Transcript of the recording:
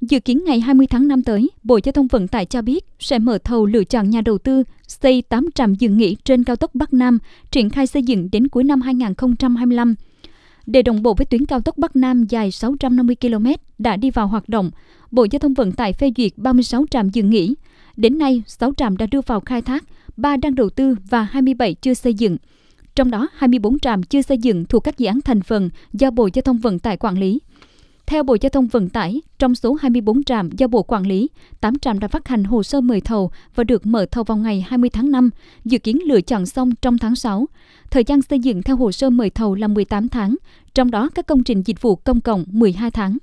Dự kiến ngày 20 tháng 5 tới, Bộ Giao thông Vận tải cho biết sẽ mở thầu lựa chọn nhà đầu tư xây 8 trạm dừng nghỉ trên cao tốc Bắc Nam, triển khai xây dựng đến cuối năm 2025. Để đồng bộ với tuyến cao tốc Bắc Nam dài 650 km đã đi vào hoạt động, Bộ Giao thông Vận tải phê duyệt 36 trạm dừng nghỉ. Đến nay, 6 trạm đã đưa vào khai thác, 3 đang đầu tư và 27 chưa xây dựng. Trong đó, 24 trạm chưa xây dựng thuộc các dự án thành phần do Bộ Giao thông Vận tải quản lý theo Bộ Giao thông Vận tải, trong số 24 trạm do Bộ quản lý, 8 trạm đã phát hành hồ sơ mời thầu và được mở thầu vào ngày 20 tháng 5, dự kiến lựa chọn xong trong tháng 6. Thời gian xây dựng theo hồ sơ mời thầu là 18 tháng, trong đó các công trình dịch vụ công cộng 12 tháng.